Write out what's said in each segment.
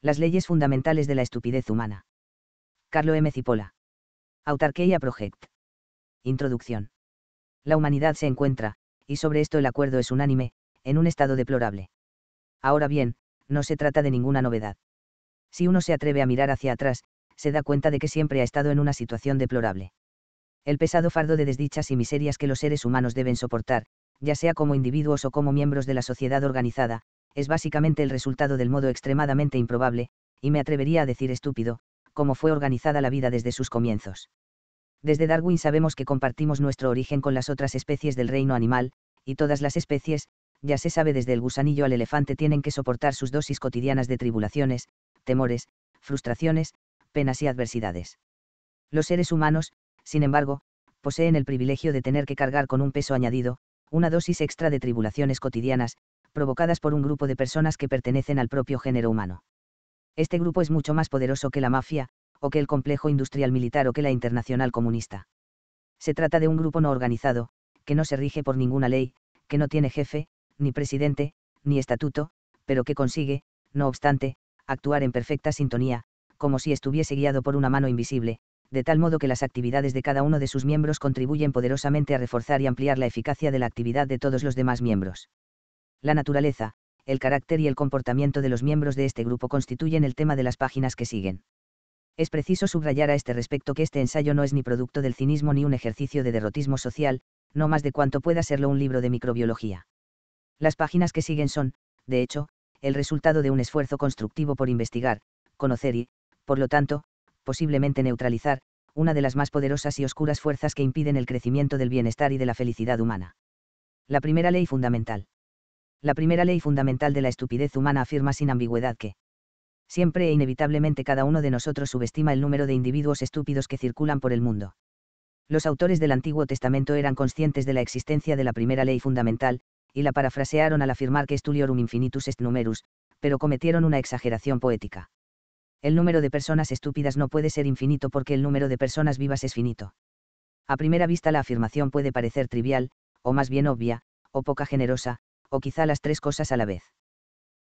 Las leyes fundamentales de la estupidez humana. Carlo M. Cipolla. Autarqueia Project. Introducción. La humanidad se encuentra, y sobre esto el acuerdo es unánime, en un estado deplorable. Ahora bien, no se trata de ninguna novedad. Si uno se atreve a mirar hacia atrás, se da cuenta de que siempre ha estado en una situación deplorable. El pesado fardo de desdichas y miserias que los seres humanos deben soportar, ya sea como individuos o como miembros de la sociedad organizada, es básicamente el resultado del modo extremadamente improbable, y me atrevería a decir estúpido, cómo fue organizada la vida desde sus comienzos. Desde Darwin sabemos que compartimos nuestro origen con las otras especies del reino animal, y todas las especies, ya se sabe desde el gusanillo al elefante, tienen que soportar sus dosis cotidianas de tribulaciones, temores, frustraciones, penas y adversidades. Los seres humanos, sin embargo, poseen el privilegio de tener que cargar con un peso añadido, una dosis extra de tribulaciones cotidianas, provocadas por un grupo de personas que pertenecen al propio género humano. Este grupo es mucho más poderoso que la mafia, o que el complejo industrial militar o que la internacional comunista. Se trata de un grupo no organizado, que no se rige por ninguna ley, que no tiene jefe, ni presidente, ni estatuto, pero que consigue, no obstante, actuar en perfecta sintonía, como si estuviese guiado por una mano invisible, de tal modo que las actividades de cada uno de sus miembros contribuyen poderosamente a reforzar y ampliar la eficacia de la actividad de todos los demás miembros. La naturaleza, el carácter y el comportamiento de los miembros de este grupo constituyen el tema de las páginas que siguen. Es preciso subrayar a este respecto que este ensayo no es ni producto del cinismo ni un ejercicio de derrotismo social, no más de cuanto pueda serlo un libro de microbiología. Las páginas que siguen son, de hecho, el resultado de un esfuerzo constructivo por investigar, conocer y, por lo tanto, posiblemente neutralizar, una de las más poderosas y oscuras fuerzas que impiden el crecimiento del bienestar y de la felicidad humana. La primera ley fundamental. La primera ley fundamental de la estupidez humana afirma sin ambigüedad que siempre e inevitablemente cada uno de nosotros subestima el número de individuos estúpidos que circulan por el mundo. Los autores del Antiguo Testamento eran conscientes de la existencia de la primera ley fundamental, y la parafrasearon al afirmar que estuliorum infinitus est numerus, pero cometieron una exageración poética. El número de personas estúpidas no puede ser infinito porque el número de personas vivas es finito. A primera vista la afirmación puede parecer trivial, o más bien obvia, o poca generosa, o quizá las tres cosas a la vez.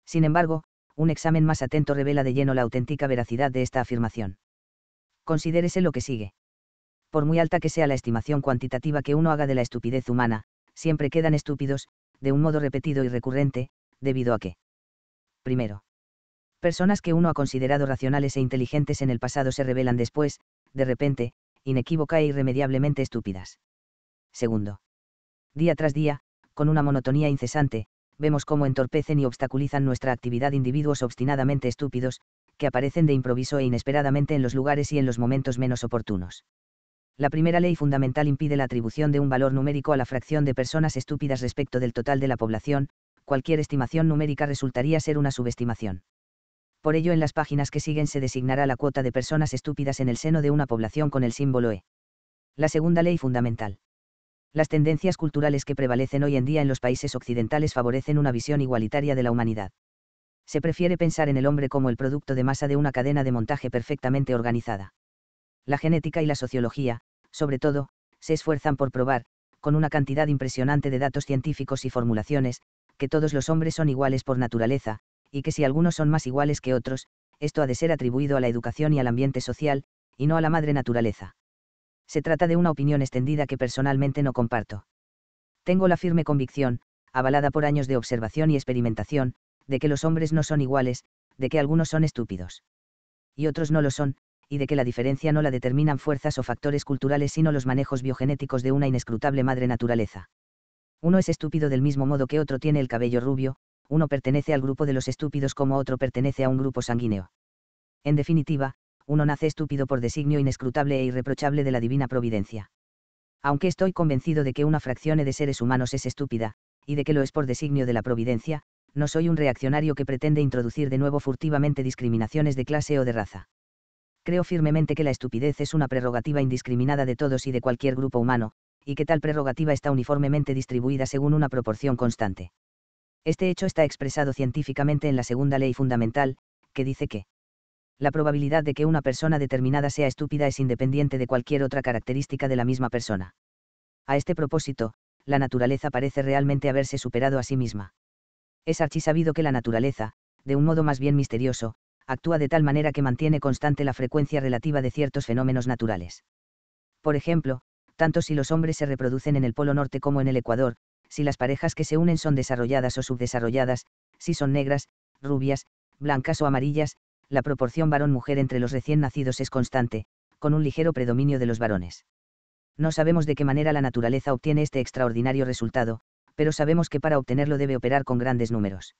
Sin embargo, un examen más atento revela de lleno la auténtica veracidad de esta afirmación. Considérese lo que sigue. Por muy alta que sea la estimación cuantitativa que uno haga de la estupidez humana, siempre quedan estúpidos, de un modo repetido y recurrente, debido a que. Primero. Personas que uno ha considerado racionales e inteligentes en el pasado se revelan después, de repente, inequívoca e irremediablemente estúpidas. Segundo. Día tras día, con una monotonía incesante, vemos cómo entorpecen y obstaculizan nuestra actividad individuos obstinadamente estúpidos, que aparecen de improviso e inesperadamente en los lugares y en los momentos menos oportunos. La primera ley fundamental impide la atribución de un valor numérico a la fracción de personas estúpidas respecto del total de la población, cualquier estimación numérica resultaría ser una subestimación. Por ello en las páginas que siguen se designará la cuota de personas estúpidas en el seno de una población con el símbolo E. La segunda ley fundamental las tendencias culturales que prevalecen hoy en día en los países occidentales favorecen una visión igualitaria de la humanidad. Se prefiere pensar en el hombre como el producto de masa de una cadena de montaje perfectamente organizada. La genética y la sociología, sobre todo, se esfuerzan por probar, con una cantidad impresionante de datos científicos y formulaciones, que todos los hombres son iguales por naturaleza, y que si algunos son más iguales que otros, esto ha de ser atribuido a la educación y al ambiente social, y no a la madre naturaleza se trata de una opinión extendida que personalmente no comparto. Tengo la firme convicción, avalada por años de observación y experimentación, de que los hombres no son iguales, de que algunos son estúpidos. Y otros no lo son, y de que la diferencia no la determinan fuerzas o factores culturales sino los manejos biogenéticos de una inescrutable madre naturaleza. Uno es estúpido del mismo modo que otro tiene el cabello rubio, uno pertenece al grupo de los estúpidos como otro pertenece a un grupo sanguíneo. En definitiva, uno nace estúpido por designio inescrutable e irreprochable de la divina providencia. Aunque estoy convencido de que una fracción de seres humanos es estúpida, y de que lo es por designio de la providencia, no soy un reaccionario que pretende introducir de nuevo furtivamente discriminaciones de clase o de raza. Creo firmemente que la estupidez es una prerrogativa indiscriminada de todos y de cualquier grupo humano, y que tal prerrogativa está uniformemente distribuida según una proporción constante. Este hecho está expresado científicamente en la segunda ley fundamental, que dice que la probabilidad de que una persona determinada sea estúpida es independiente de cualquier otra característica de la misma persona. A este propósito, la naturaleza parece realmente haberse superado a sí misma. Es archisabido que la naturaleza, de un modo más bien misterioso, actúa de tal manera que mantiene constante la frecuencia relativa de ciertos fenómenos naturales. Por ejemplo, tanto si los hombres se reproducen en el Polo Norte como en el Ecuador, si las parejas que se unen son desarrolladas o subdesarrolladas, si son negras, rubias, blancas o amarillas, la proporción varón-mujer entre los recién nacidos es constante, con un ligero predominio de los varones. No sabemos de qué manera la naturaleza obtiene este extraordinario resultado, pero sabemos que para obtenerlo debe operar con grandes números.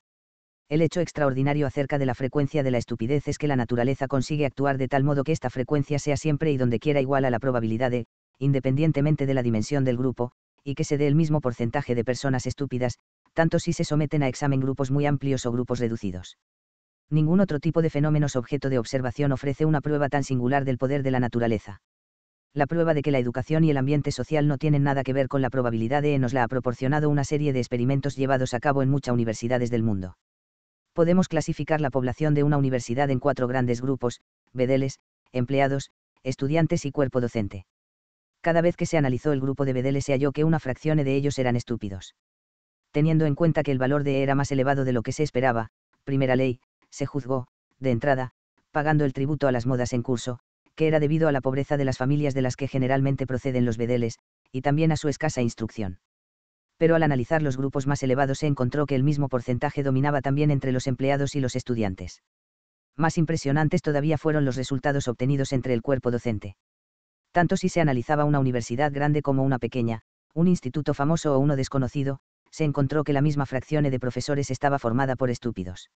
El hecho extraordinario acerca de la frecuencia de la estupidez es que la naturaleza consigue actuar de tal modo que esta frecuencia sea siempre y donde quiera igual a la probabilidad de, independientemente de la dimensión del grupo, y que se dé el mismo porcentaje de personas estúpidas, tanto si se someten a examen grupos muy amplios o grupos reducidos ningún otro tipo de fenómenos objeto de observación ofrece una prueba tan singular del poder de la naturaleza. La prueba de que la educación y el ambiente social no tienen nada que ver con la probabilidad de e nos la ha proporcionado una serie de experimentos llevados a cabo en muchas universidades del mundo. Podemos clasificar la población de una universidad en cuatro grandes grupos, bedeles, empleados, estudiantes y cuerpo docente. Cada vez que se analizó el grupo de bedeles se halló que una fracción de ellos eran estúpidos. Teniendo en cuenta que el valor de E era más elevado de lo que se esperaba, primera ley, se juzgó, de entrada, pagando el tributo a las modas en curso, que era debido a la pobreza de las familias de las que generalmente proceden los vedeles, y también a su escasa instrucción. Pero al analizar los grupos más elevados se encontró que el mismo porcentaje dominaba también entre los empleados y los estudiantes. Más impresionantes todavía fueron los resultados obtenidos entre el cuerpo docente. Tanto si se analizaba una universidad grande como una pequeña, un instituto famoso o uno desconocido, se encontró que la misma fracción de profesores estaba formada por estúpidos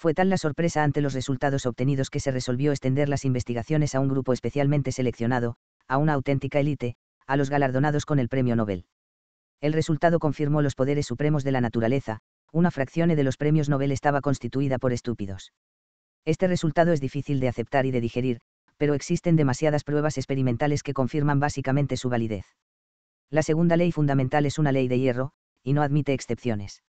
fue tal la sorpresa ante los resultados obtenidos que se resolvió extender las investigaciones a un grupo especialmente seleccionado, a una auténtica élite, a los galardonados con el Premio Nobel. El resultado confirmó los poderes supremos de la naturaleza, una fracción de los premios Nobel estaba constituida por estúpidos. Este resultado es difícil de aceptar y de digerir, pero existen demasiadas pruebas experimentales que confirman básicamente su validez. La segunda ley fundamental es una ley de hierro, y no admite excepciones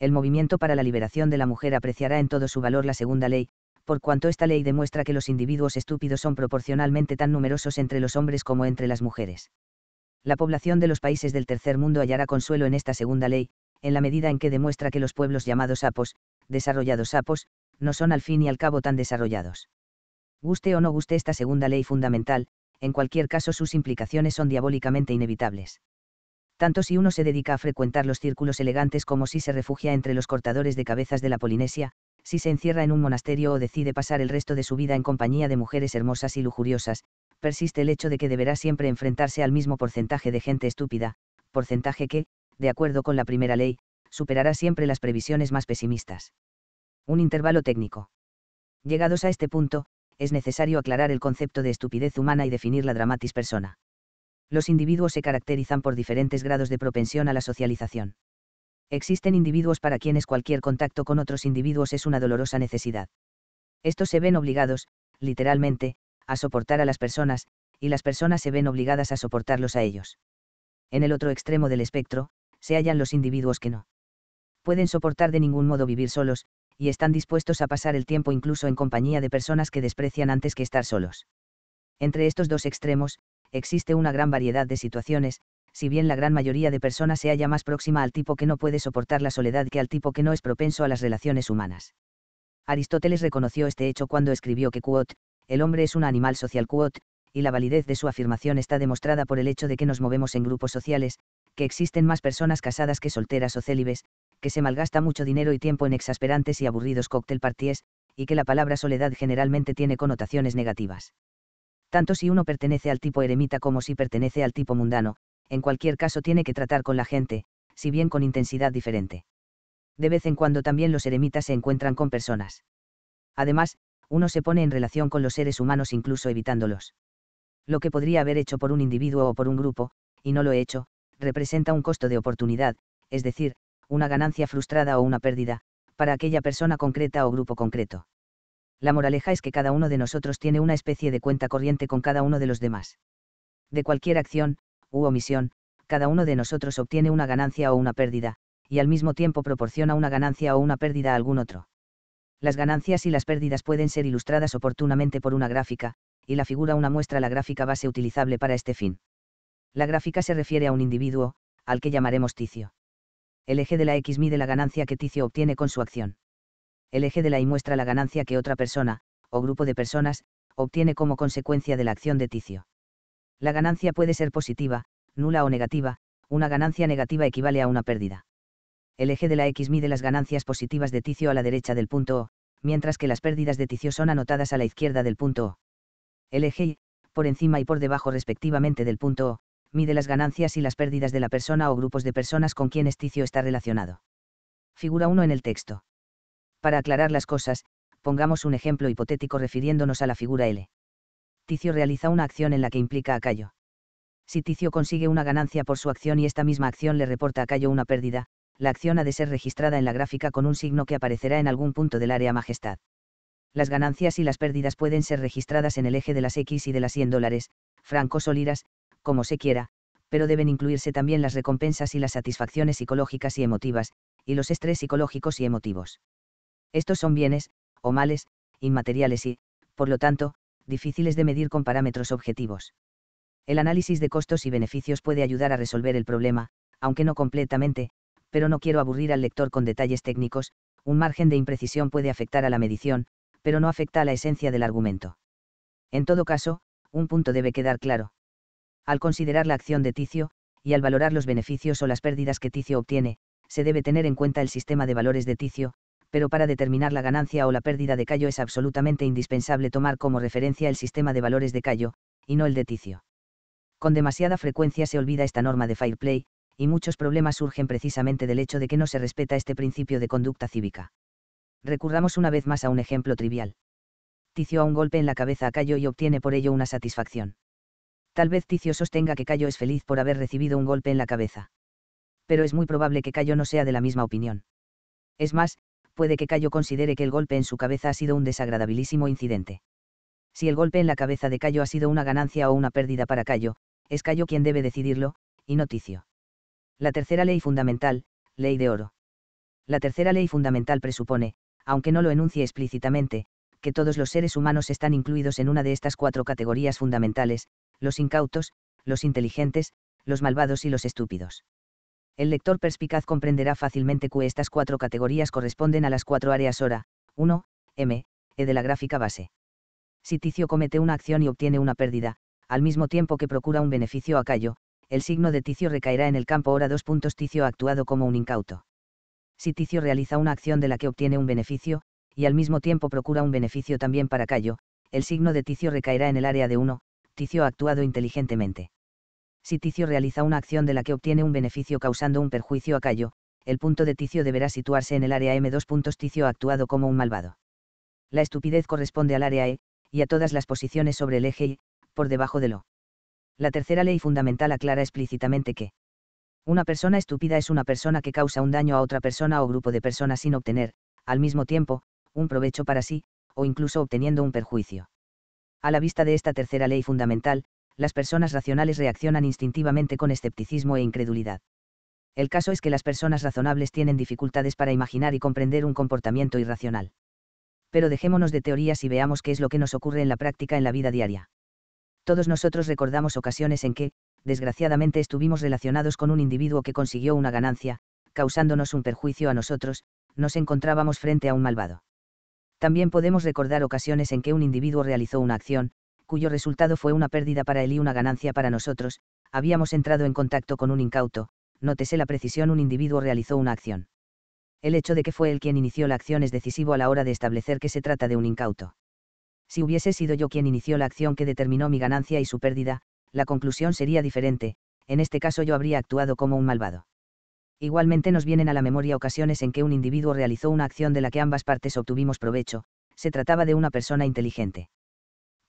el movimiento para la liberación de la mujer apreciará en todo su valor la segunda ley, por cuanto esta ley demuestra que los individuos estúpidos son proporcionalmente tan numerosos entre los hombres como entre las mujeres. La población de los países del tercer mundo hallará consuelo en esta segunda ley, en la medida en que demuestra que los pueblos llamados apos, desarrollados sapos, no son al fin y al cabo tan desarrollados. Guste o no guste esta segunda ley fundamental, en cualquier caso sus implicaciones son diabólicamente inevitables tanto si uno se dedica a frecuentar los círculos elegantes como si se refugia entre los cortadores de cabezas de la Polinesia, si se encierra en un monasterio o decide pasar el resto de su vida en compañía de mujeres hermosas y lujuriosas, persiste el hecho de que deberá siempre enfrentarse al mismo porcentaje de gente estúpida, porcentaje que, de acuerdo con la primera ley, superará siempre las previsiones más pesimistas. Un intervalo técnico. Llegados a este punto, es necesario aclarar el concepto de estupidez humana y definir la dramatis persona. Los individuos se caracterizan por diferentes grados de propensión a la socialización. Existen individuos para quienes cualquier contacto con otros individuos es una dolorosa necesidad. Estos se ven obligados, literalmente, a soportar a las personas, y las personas se ven obligadas a soportarlos a ellos. En el otro extremo del espectro, se hallan los individuos que no pueden soportar de ningún modo vivir solos, y están dispuestos a pasar el tiempo incluso en compañía de personas que desprecian antes que estar solos. Entre estos dos extremos, existe una gran variedad de situaciones, si bien la gran mayoría de personas se halla más próxima al tipo que no puede soportar la soledad que al tipo que no es propenso a las relaciones humanas. Aristóteles reconoció este hecho cuando escribió que el hombre es un animal social Quot, y la validez de su afirmación está demostrada por el hecho de que nos movemos en grupos sociales, que existen más personas casadas que solteras o célibes, que se malgasta mucho dinero y tiempo en exasperantes y aburridos cóctel parties, y que la palabra soledad generalmente tiene connotaciones negativas tanto si uno pertenece al tipo eremita como si pertenece al tipo mundano, en cualquier caso tiene que tratar con la gente, si bien con intensidad diferente. De vez en cuando también los eremitas se encuentran con personas. Además, uno se pone en relación con los seres humanos incluso evitándolos. Lo que podría haber hecho por un individuo o por un grupo, y no lo he hecho, representa un costo de oportunidad, es decir, una ganancia frustrada o una pérdida, para aquella persona concreta o grupo concreto la moraleja es que cada uno de nosotros tiene una especie de cuenta corriente con cada uno de los demás. De cualquier acción, u omisión, cada uno de nosotros obtiene una ganancia o una pérdida, y al mismo tiempo proporciona una ganancia o una pérdida a algún otro. Las ganancias y las pérdidas pueden ser ilustradas oportunamente por una gráfica, y la figura una muestra la gráfica base utilizable para este fin. La gráfica se refiere a un individuo, al que llamaremos ticio. El eje de la X mide la ganancia que ticio obtiene con su acción el eje de la Y muestra la ganancia que otra persona, o grupo de personas, obtiene como consecuencia de la acción de ticio. La ganancia puede ser positiva, nula o negativa, una ganancia negativa equivale a una pérdida. El eje de la X mide las ganancias positivas de ticio a la derecha del punto O, mientras que las pérdidas de ticio son anotadas a la izquierda del punto O. El eje Y, por encima y por debajo respectivamente del punto O, mide las ganancias y las pérdidas de la persona o grupos de personas con quienes ticio está relacionado. Figura 1 en el texto. Para aclarar las cosas, pongamos un ejemplo hipotético refiriéndonos a la figura L. Ticio realiza una acción en la que implica a Cayo. Si Ticio consigue una ganancia por su acción y esta misma acción le reporta a Cayo una pérdida, la acción ha de ser registrada en la gráfica con un signo que aparecerá en algún punto del área majestad. Las ganancias y las pérdidas pueden ser registradas en el eje de las X y de las 100 dólares, francos o liras, como se quiera, pero deben incluirse también las recompensas y las satisfacciones psicológicas y emotivas, y los estrés psicológicos y emotivos. Estos son bienes, o males, inmateriales y, por lo tanto, difíciles de medir con parámetros objetivos. El análisis de costos y beneficios puede ayudar a resolver el problema, aunque no completamente, pero no quiero aburrir al lector con detalles técnicos, un margen de imprecisión puede afectar a la medición, pero no afecta a la esencia del argumento. En todo caso, un punto debe quedar claro. Al considerar la acción de Ticio, y al valorar los beneficios o las pérdidas que Ticio obtiene, se debe tener en cuenta el sistema de valores de Ticio, pero para determinar la ganancia o la pérdida de Cayo es absolutamente indispensable tomar como referencia el sistema de valores de Cayo, y no el de Ticio. Con demasiada frecuencia se olvida esta norma de Fireplay, y muchos problemas surgen precisamente del hecho de que no se respeta este principio de conducta cívica. Recurramos una vez más a un ejemplo trivial. Ticio a un golpe en la cabeza a Cayo y obtiene por ello una satisfacción. Tal vez Ticio sostenga que Cayo es feliz por haber recibido un golpe en la cabeza. Pero es muy probable que Cayo no sea de la misma opinión. Es más, puede que Cayo considere que el golpe en su cabeza ha sido un desagradabilísimo incidente. Si el golpe en la cabeza de Cayo ha sido una ganancia o una pérdida para Cayo, es Cayo quien debe decidirlo, y noticio. La tercera ley fundamental, ley de oro. La tercera ley fundamental presupone, aunque no lo enuncie explícitamente, que todos los seres humanos están incluidos en una de estas cuatro categorías fundamentales, los incautos, los inteligentes, los malvados y los estúpidos el lector perspicaz comprenderá fácilmente que estas cuatro categorías corresponden a las cuatro áreas hora, 1, m, e de la gráfica base. Si Ticio comete una acción y obtiene una pérdida, al mismo tiempo que procura un beneficio a Cayo, el signo de Ticio recaerá en el campo hora 2. Ticio ha actuado como un incauto. Si Ticio realiza una acción de la que obtiene un beneficio, y al mismo tiempo procura un beneficio también para Cayo, el signo de Ticio recaerá en el área de 1, Ticio ha actuado inteligentemente. Si Ticio realiza una acción de la que obtiene un beneficio causando un perjuicio a Cayo, el punto de Ticio deberá situarse en el área M. 2 Ticio ha actuado como un malvado. La estupidez corresponde al área E, y a todas las posiciones sobre el eje Y, por debajo de lo. La tercera ley fundamental aclara explícitamente que una persona estúpida es una persona que causa un daño a otra persona o grupo de personas sin obtener, al mismo tiempo, un provecho para sí, o incluso obteniendo un perjuicio. A la vista de esta tercera ley fundamental, las personas racionales reaccionan instintivamente con escepticismo e incredulidad. El caso es que las personas razonables tienen dificultades para imaginar y comprender un comportamiento irracional. Pero dejémonos de teorías y veamos qué es lo que nos ocurre en la práctica en la vida diaria. Todos nosotros recordamos ocasiones en que, desgraciadamente, estuvimos relacionados con un individuo que consiguió una ganancia, causándonos un perjuicio a nosotros, nos encontrábamos frente a un malvado. También podemos recordar ocasiones en que un individuo realizó una acción, cuyo resultado fue una pérdida para él y una ganancia para nosotros, habíamos entrado en contacto con un incauto, nótese la precisión, un individuo realizó una acción. El hecho de que fue él quien inició la acción es decisivo a la hora de establecer que se trata de un incauto. Si hubiese sido yo quien inició la acción que determinó mi ganancia y su pérdida, la conclusión sería diferente, en este caso yo habría actuado como un malvado. Igualmente nos vienen a la memoria ocasiones en que un individuo realizó una acción de la que ambas partes obtuvimos provecho, se trataba de una persona inteligente.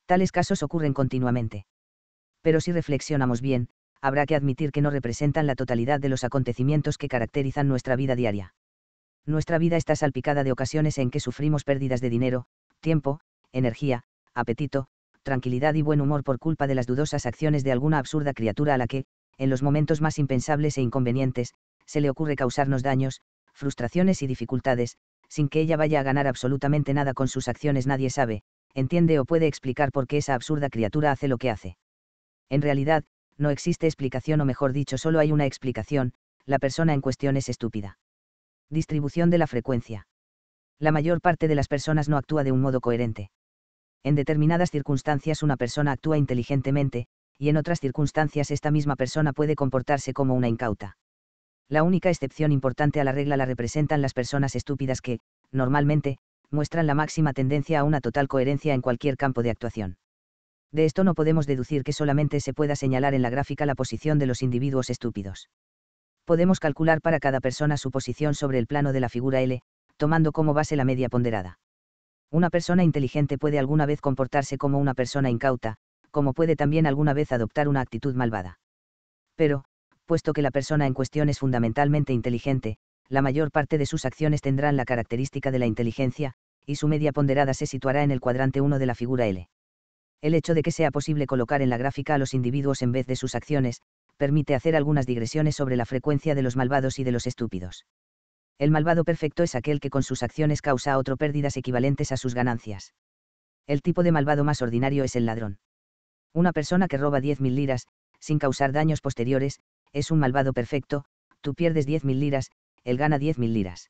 Tales casos ocurren continuamente. Pero si reflexionamos bien, habrá que admitir que no representan la totalidad de los acontecimientos que caracterizan nuestra vida diaria. Nuestra vida está salpicada de ocasiones en que sufrimos pérdidas de dinero, tiempo, energía, apetito, tranquilidad y buen humor por culpa de las dudosas acciones de alguna absurda criatura a la que, en los momentos más impensables e inconvenientes, se le ocurre causarnos daños, frustraciones y dificultades, sin que ella vaya a ganar absolutamente nada con sus acciones nadie sabe, entiende o puede explicar por qué esa absurda criatura hace lo que hace. En realidad, no existe explicación o mejor dicho, solo hay una explicación, la persona en cuestión es estúpida. Distribución de la frecuencia. La mayor parte de las personas no actúa de un modo coherente. En determinadas circunstancias una persona actúa inteligentemente, y en otras circunstancias esta misma persona puede comportarse como una incauta. La única excepción importante a la regla la representan las personas estúpidas que, normalmente, muestran la máxima tendencia a una total coherencia en cualquier campo de actuación. De esto no podemos deducir que solamente se pueda señalar en la gráfica la posición de los individuos estúpidos. Podemos calcular para cada persona su posición sobre el plano de la figura L, tomando como base la media ponderada. Una persona inteligente puede alguna vez comportarse como una persona incauta, como puede también alguna vez adoptar una actitud malvada. Pero, puesto que la persona en cuestión es fundamentalmente inteligente, la mayor parte de sus acciones tendrán la característica de la inteligencia, y su media ponderada se situará en el cuadrante 1 de la figura L. El hecho de que sea posible colocar en la gráfica a los individuos en vez de sus acciones, permite hacer algunas digresiones sobre la frecuencia de los malvados y de los estúpidos. El malvado perfecto es aquel que con sus acciones causa a otro pérdidas equivalentes a sus ganancias. El tipo de malvado más ordinario es el ladrón. Una persona que roba 10.000 liras, sin causar daños posteriores, es un malvado perfecto, tú pierdes 10.000 liras, él gana 10.000 liras.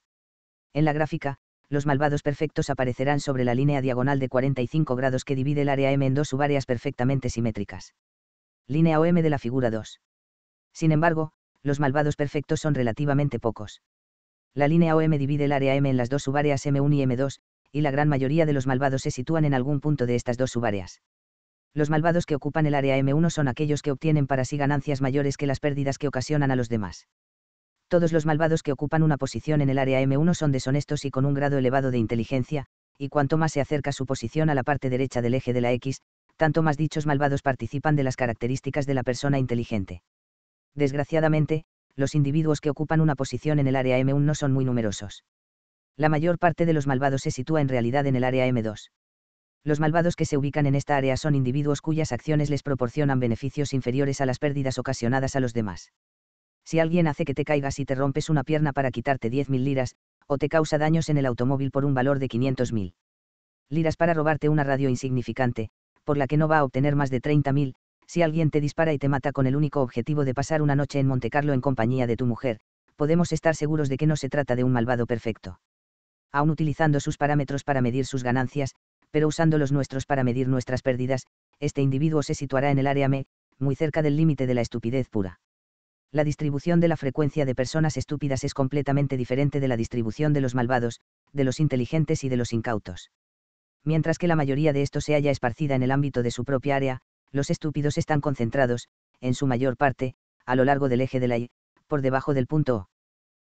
En la gráfica, los malvados perfectos aparecerán sobre la línea diagonal de 45 grados que divide el área M en dos subáreas perfectamente simétricas. Línea OM de la figura 2. Sin embargo, los malvados perfectos son relativamente pocos. La línea OM divide el área M en las dos subáreas M1 y M2, y la gran mayoría de los malvados se sitúan en algún punto de estas dos subáreas. Los malvados que ocupan el área M1 son aquellos que obtienen para sí ganancias mayores que las pérdidas que ocasionan a los demás todos los malvados que ocupan una posición en el área M1 son deshonestos y con un grado elevado de inteligencia, y cuanto más se acerca su posición a la parte derecha del eje de la X, tanto más dichos malvados participan de las características de la persona inteligente. Desgraciadamente, los individuos que ocupan una posición en el área M1 no son muy numerosos. La mayor parte de los malvados se sitúa en realidad en el área M2. Los malvados que se ubican en esta área son individuos cuyas acciones les proporcionan beneficios inferiores a las pérdidas ocasionadas a los demás. Si alguien hace que te caigas y te rompes una pierna para quitarte 10.000 liras, o te causa daños en el automóvil por un valor de 500.000 liras para robarte una radio insignificante, por la que no va a obtener más de 30.000, si alguien te dispara y te mata con el único objetivo de pasar una noche en Montecarlo en compañía de tu mujer, podemos estar seguros de que no se trata de un malvado perfecto. Aún utilizando sus parámetros para medir sus ganancias, pero usando los nuestros para medir nuestras pérdidas, este individuo se situará en el área M, muy cerca del límite de la estupidez pura la distribución de la frecuencia de personas estúpidas es completamente diferente de la distribución de los malvados, de los inteligentes y de los incautos. Mientras que la mayoría de estos se halla esparcida en el ámbito de su propia área, los estúpidos están concentrados, en su mayor parte, a lo largo del eje de la I, por debajo del punto O.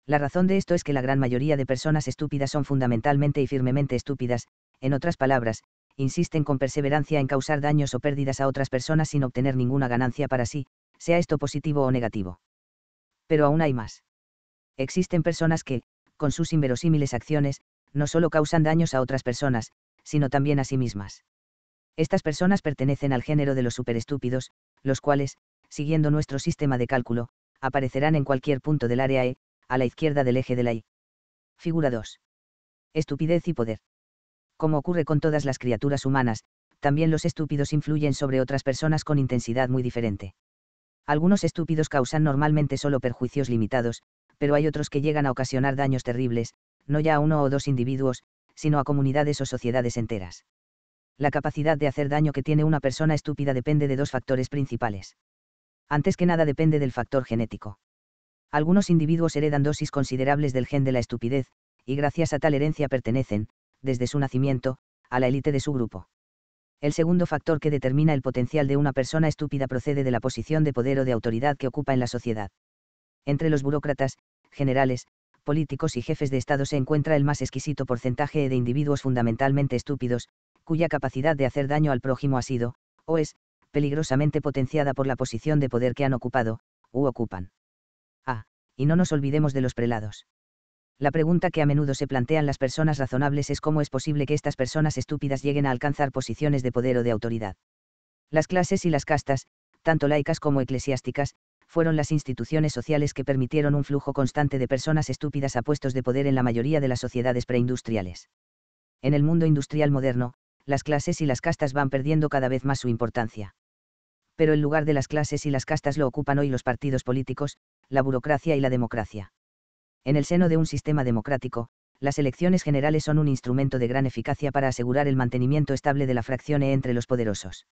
La razón de esto es que la gran mayoría de personas estúpidas son fundamentalmente y firmemente estúpidas, en otras palabras, insisten con perseverancia en causar daños o pérdidas a otras personas sin obtener ninguna ganancia para sí, sea esto positivo o negativo. Pero aún hay más. Existen personas que, con sus inverosímiles acciones, no solo causan daños a otras personas, sino también a sí mismas. Estas personas pertenecen al género de los superestúpidos, los cuales, siguiendo nuestro sistema de cálculo, aparecerán en cualquier punto del área E, a la izquierda del eje de la I. Figura 2. Estupidez y poder. Como ocurre con todas las criaturas humanas, también los estúpidos influyen sobre otras personas con intensidad muy diferente. Algunos estúpidos causan normalmente solo perjuicios limitados, pero hay otros que llegan a ocasionar daños terribles, no ya a uno o dos individuos, sino a comunidades o sociedades enteras. La capacidad de hacer daño que tiene una persona estúpida depende de dos factores principales. Antes que nada depende del factor genético. Algunos individuos heredan dosis considerables del gen de la estupidez, y gracias a tal herencia pertenecen, desde su nacimiento, a la élite de su grupo el segundo factor que determina el potencial de una persona estúpida procede de la posición de poder o de autoridad que ocupa en la sociedad. Entre los burócratas, generales, políticos y jefes de Estado se encuentra el más exquisito porcentaje de individuos fundamentalmente estúpidos, cuya capacidad de hacer daño al prójimo ha sido, o es, peligrosamente potenciada por la posición de poder que han ocupado, u ocupan. Ah, y no nos olvidemos de los prelados la pregunta que a menudo se plantean las personas razonables es cómo es posible que estas personas estúpidas lleguen a alcanzar posiciones de poder o de autoridad. Las clases y las castas, tanto laicas como eclesiásticas, fueron las instituciones sociales que permitieron un flujo constante de personas estúpidas a puestos de poder en la mayoría de las sociedades preindustriales. En el mundo industrial moderno, las clases y las castas van perdiendo cada vez más su importancia. Pero el lugar de las clases y las castas lo ocupan hoy los partidos políticos, la burocracia y la democracia. En el seno de un sistema democrático, las elecciones generales son un instrumento de gran eficacia para asegurar el mantenimiento estable de la fracción E entre los poderosos.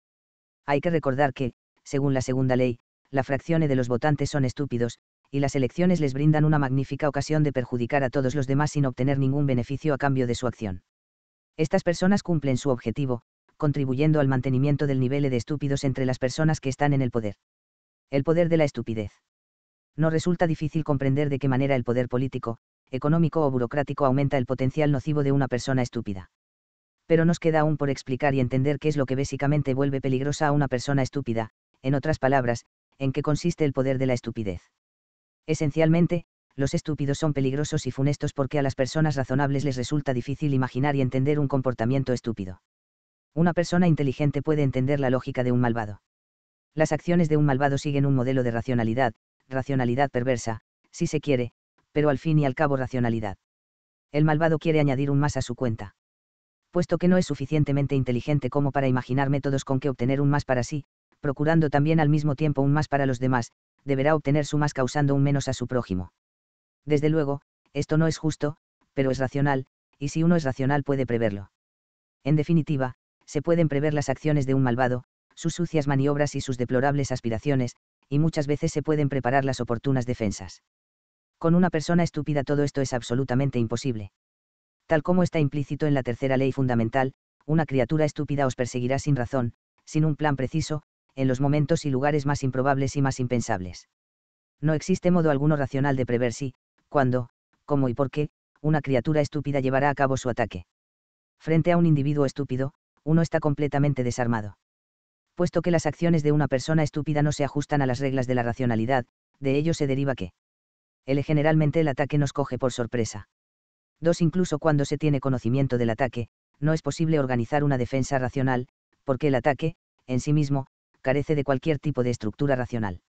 Hay que recordar que, según la segunda ley, la fracción E de los votantes son estúpidos, y las elecciones les brindan una magnífica ocasión de perjudicar a todos los demás sin obtener ningún beneficio a cambio de su acción. Estas personas cumplen su objetivo, contribuyendo al mantenimiento del nivel e de estúpidos entre las personas que están en el poder. El poder de la estupidez no resulta difícil comprender de qué manera el poder político, económico o burocrático aumenta el potencial nocivo de una persona estúpida. Pero nos queda aún por explicar y entender qué es lo que básicamente vuelve peligrosa a una persona estúpida, en otras palabras, en qué consiste el poder de la estupidez. Esencialmente, los estúpidos son peligrosos y funestos porque a las personas razonables les resulta difícil imaginar y entender un comportamiento estúpido. Una persona inteligente puede entender la lógica de un malvado. Las acciones de un malvado siguen un modelo de racionalidad, racionalidad perversa, si se quiere, pero al fin y al cabo racionalidad. El malvado quiere añadir un más a su cuenta. Puesto que no es suficientemente inteligente como para imaginar métodos con que obtener un más para sí, procurando también al mismo tiempo un más para los demás, deberá obtener su más causando un menos a su prójimo. Desde luego, esto no es justo, pero es racional, y si uno es racional puede preverlo. En definitiva, se pueden prever las acciones de un malvado, sus sucias maniobras y sus deplorables aspiraciones, y muchas veces se pueden preparar las oportunas defensas. Con una persona estúpida todo esto es absolutamente imposible. Tal como está implícito en la tercera ley fundamental, una criatura estúpida os perseguirá sin razón, sin un plan preciso, en los momentos y lugares más improbables y más impensables. No existe modo alguno racional de prever si, cuándo, cómo y por qué, una criatura estúpida llevará a cabo su ataque. Frente a un individuo estúpido, uno está completamente desarmado puesto que las acciones de una persona estúpida no se ajustan a las reglas de la racionalidad, de ello se deriva que L. generalmente el ataque nos coge por sorpresa. 2. Incluso cuando se tiene conocimiento del ataque, no es posible organizar una defensa racional, porque el ataque, en sí mismo, carece de cualquier tipo de estructura racional.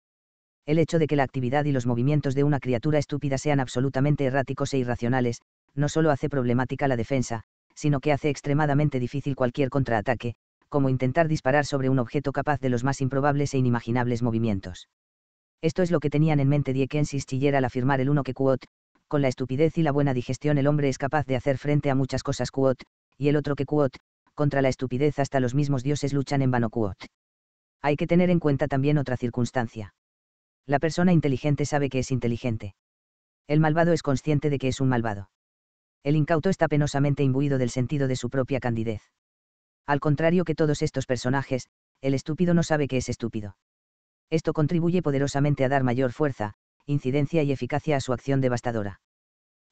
El hecho de que la actividad y los movimientos de una criatura estúpida sean absolutamente erráticos e irracionales, no solo hace problemática la defensa, sino que hace extremadamente difícil cualquier contraataque, como intentar disparar sobre un objeto capaz de los más improbables e inimaginables movimientos. Esto es lo que tenían en mente Dickens y al afirmar el uno que Quot, con la estupidez y la buena digestión el hombre es capaz de hacer frente a muchas cosas Quot, y el otro que Quot, contra la estupidez hasta los mismos dioses luchan en vano Quot. Hay que tener en cuenta también otra circunstancia. La persona inteligente sabe que es inteligente. El malvado es consciente de que es un malvado. El incauto está penosamente imbuido del sentido de su propia candidez. Al contrario que todos estos personajes, el estúpido no sabe que es estúpido. Esto contribuye poderosamente a dar mayor fuerza, incidencia y eficacia a su acción devastadora.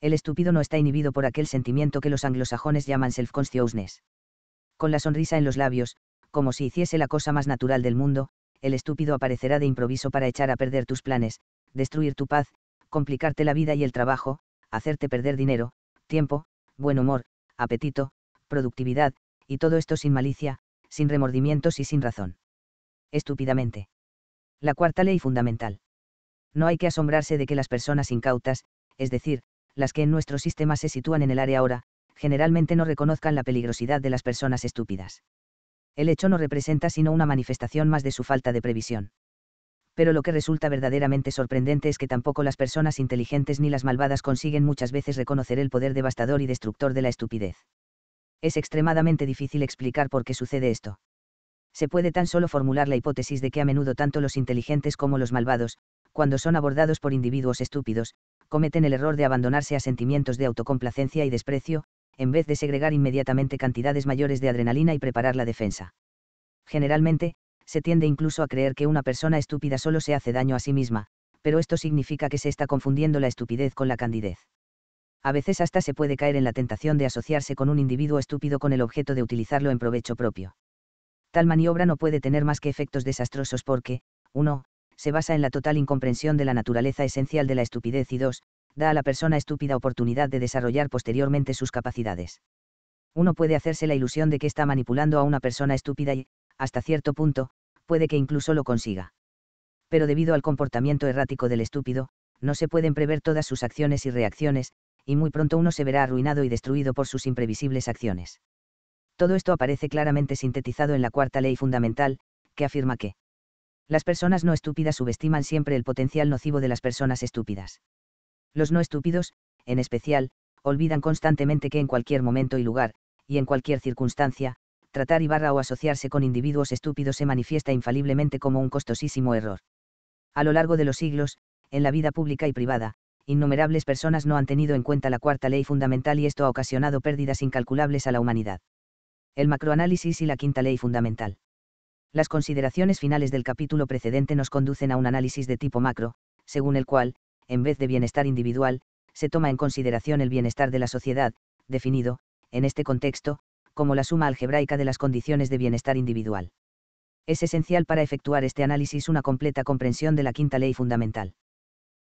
El estúpido no está inhibido por aquel sentimiento que los anglosajones llaman self-consciousness. Con la sonrisa en los labios, como si hiciese la cosa más natural del mundo, el estúpido aparecerá de improviso para echar a perder tus planes, destruir tu paz, complicarte la vida y el trabajo, hacerte perder dinero, tiempo, buen humor, apetito, productividad, y todo esto sin malicia, sin remordimientos y sin razón. Estúpidamente. La cuarta ley fundamental. No hay que asombrarse de que las personas incautas, es decir, las que en nuestro sistema se sitúan en el área ahora, generalmente no reconozcan la peligrosidad de las personas estúpidas. El hecho no representa sino una manifestación más de su falta de previsión. Pero lo que resulta verdaderamente sorprendente es que tampoco las personas inteligentes ni las malvadas consiguen muchas veces reconocer el poder devastador y destructor de la estupidez. Es extremadamente difícil explicar por qué sucede esto. Se puede tan solo formular la hipótesis de que a menudo tanto los inteligentes como los malvados, cuando son abordados por individuos estúpidos, cometen el error de abandonarse a sentimientos de autocomplacencia y desprecio, en vez de segregar inmediatamente cantidades mayores de adrenalina y preparar la defensa. Generalmente, se tiende incluso a creer que una persona estúpida solo se hace daño a sí misma, pero esto significa que se está confundiendo la estupidez con la candidez a veces hasta se puede caer en la tentación de asociarse con un individuo estúpido con el objeto de utilizarlo en provecho propio. Tal maniobra no puede tener más que efectos desastrosos porque, uno, Se basa en la total incomprensión de la naturaleza esencial de la estupidez y dos, Da a la persona estúpida oportunidad de desarrollar posteriormente sus capacidades. Uno puede hacerse la ilusión de que está manipulando a una persona estúpida y, hasta cierto punto, puede que incluso lo consiga. Pero debido al comportamiento errático del estúpido, no se pueden prever todas sus acciones y reacciones, y muy pronto uno se verá arruinado y destruido por sus imprevisibles acciones. Todo esto aparece claramente sintetizado en la cuarta ley fundamental, que afirma que las personas no estúpidas subestiman siempre el potencial nocivo de las personas estúpidas. Los no estúpidos, en especial, olvidan constantemente que en cualquier momento y lugar, y en cualquier circunstancia, tratar y barra o asociarse con individuos estúpidos se manifiesta infaliblemente como un costosísimo error. A lo largo de los siglos, en la vida pública y privada, innumerables personas no han tenido en cuenta la cuarta ley fundamental y esto ha ocasionado pérdidas incalculables a la humanidad. El macroanálisis y la quinta ley fundamental. Las consideraciones finales del capítulo precedente nos conducen a un análisis de tipo macro, según el cual, en vez de bienestar individual, se toma en consideración el bienestar de la sociedad, definido, en este contexto, como la suma algebraica de las condiciones de bienestar individual. Es esencial para efectuar este análisis una completa comprensión de la quinta ley fundamental.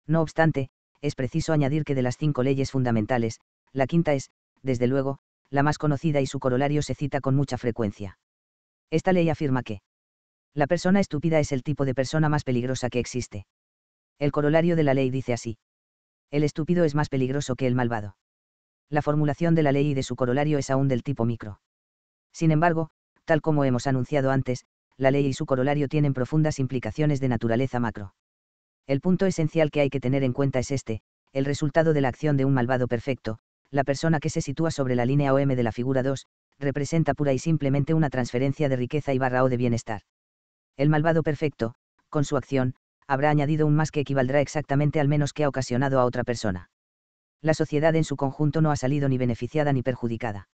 No obstante, es preciso añadir que de las cinco leyes fundamentales, la quinta es, desde luego, la más conocida y su corolario se cita con mucha frecuencia. Esta ley afirma que la persona estúpida es el tipo de persona más peligrosa que existe. El corolario de la ley dice así. El estúpido es más peligroso que el malvado. La formulación de la ley y de su corolario es aún del tipo micro. Sin embargo, tal como hemos anunciado antes, la ley y su corolario tienen profundas implicaciones de naturaleza macro. El punto esencial que hay que tener en cuenta es este, el resultado de la acción de un malvado perfecto, la persona que se sitúa sobre la línea OM de la figura 2, representa pura y simplemente una transferencia de riqueza y barra o de bienestar. El malvado perfecto, con su acción, habrá añadido un más que equivaldrá exactamente al menos que ha ocasionado a otra persona. La sociedad en su conjunto no ha salido ni beneficiada ni perjudicada.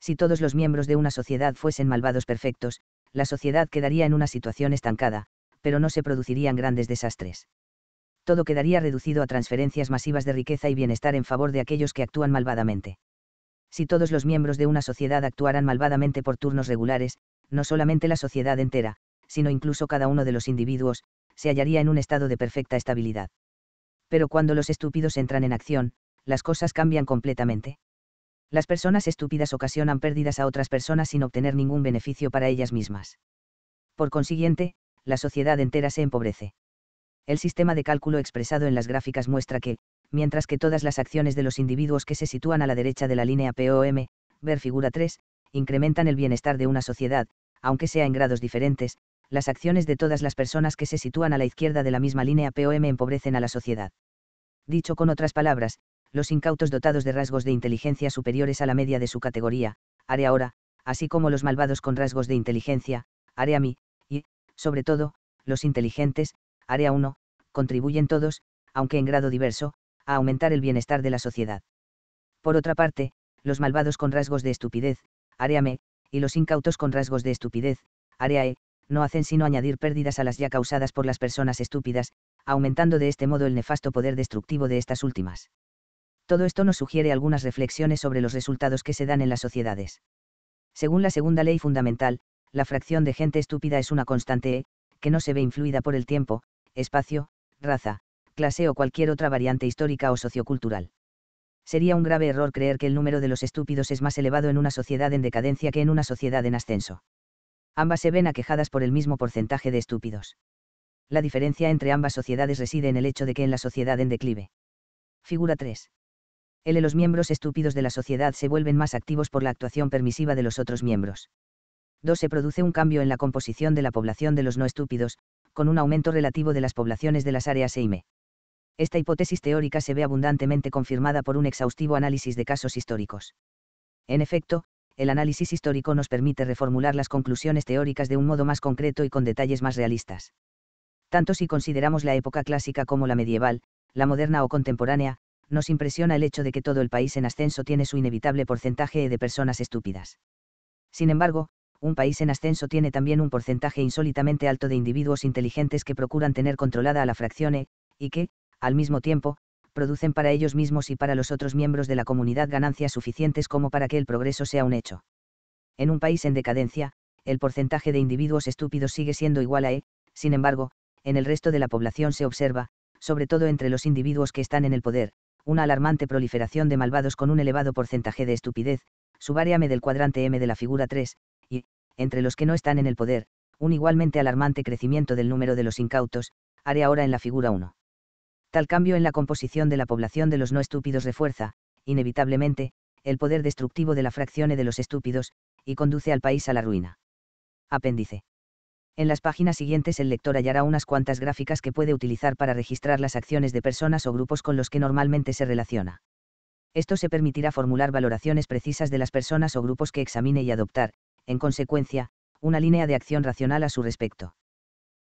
Si todos los miembros de una sociedad fuesen malvados perfectos, la sociedad quedaría en una situación estancada, pero no se producirían grandes desastres. Todo quedaría reducido a transferencias masivas de riqueza y bienestar en favor de aquellos que actúan malvadamente. Si todos los miembros de una sociedad actuaran malvadamente por turnos regulares, no solamente la sociedad entera, sino incluso cada uno de los individuos, se hallaría en un estado de perfecta estabilidad. Pero cuando los estúpidos entran en acción, las cosas cambian completamente. Las personas estúpidas ocasionan pérdidas a otras personas sin obtener ningún beneficio para ellas mismas. Por consiguiente, la sociedad entera se empobrece. El sistema de cálculo expresado en las gráficas muestra que, mientras que todas las acciones de los individuos que se sitúan a la derecha de la línea POM, ver figura 3, incrementan el bienestar de una sociedad, aunque sea en grados diferentes, las acciones de todas las personas que se sitúan a la izquierda de la misma línea POM empobrecen a la sociedad. Dicho con otras palabras, los incautos dotados de rasgos de inteligencia superiores a la media de su categoría, haré ahora, así como los malvados con rasgos de inteligencia, a mí) sobre todo, los inteligentes, área 1, contribuyen todos, aunque en grado diverso, a aumentar el bienestar de la sociedad. Por otra parte, los malvados con rasgos de estupidez, área M, y los incautos con rasgos de estupidez, área E, no hacen sino añadir pérdidas a las ya causadas por las personas estúpidas, aumentando de este modo el nefasto poder destructivo de estas últimas. Todo esto nos sugiere algunas reflexiones sobre los resultados que se dan en las sociedades. Según la segunda ley fundamental, la fracción de gente estúpida es una constante E, que no se ve influida por el tiempo, espacio, raza, clase o cualquier otra variante histórica o sociocultural. Sería un grave error creer que el número de los estúpidos es más elevado en una sociedad en decadencia que en una sociedad en ascenso. Ambas se ven aquejadas por el mismo porcentaje de estúpidos. La diferencia entre ambas sociedades reside en el hecho de que en la sociedad en declive. Figura 3. L. Los miembros estúpidos de la sociedad se vuelven más activos por la actuación permisiva de los otros miembros. 2. Se produce un cambio en la composición de la población de los no estúpidos, con un aumento relativo de las poblaciones de las áreas EIME. Esta hipótesis teórica se ve abundantemente confirmada por un exhaustivo análisis de casos históricos. En efecto, el análisis histórico nos permite reformular las conclusiones teóricas de un modo más concreto y con detalles más realistas. Tanto si consideramos la época clásica como la medieval, la moderna o contemporánea, nos impresiona el hecho de que todo el país en ascenso tiene su inevitable porcentaje de personas estúpidas. Sin embargo, un país en ascenso tiene también un porcentaje insólitamente alto de individuos inteligentes que procuran tener controlada a la fracción E, y que, al mismo tiempo, producen para ellos mismos y para los otros miembros de la comunidad ganancias suficientes como para que el progreso sea un hecho. En un país en decadencia, el porcentaje de individuos estúpidos sigue siendo igual a E, sin embargo, en el resto de la población se observa, sobre todo entre los individuos que están en el poder, una alarmante proliferación de malvados con un elevado porcentaje de estupidez, m del cuadrante M de la figura 3, entre los que no están en el poder, un igualmente alarmante crecimiento del número de los incautos, haré ahora en la figura 1. Tal cambio en la composición de la población de los no estúpidos refuerza, inevitablemente, el poder destructivo de la fracción de los estúpidos, y conduce al país a la ruina. Apéndice. En las páginas siguientes el lector hallará unas cuantas gráficas que puede utilizar para registrar las acciones de personas o grupos con los que normalmente se relaciona. Esto se permitirá formular valoraciones precisas de las personas o grupos que examine y adoptar, en consecuencia, una línea de acción racional a su respecto.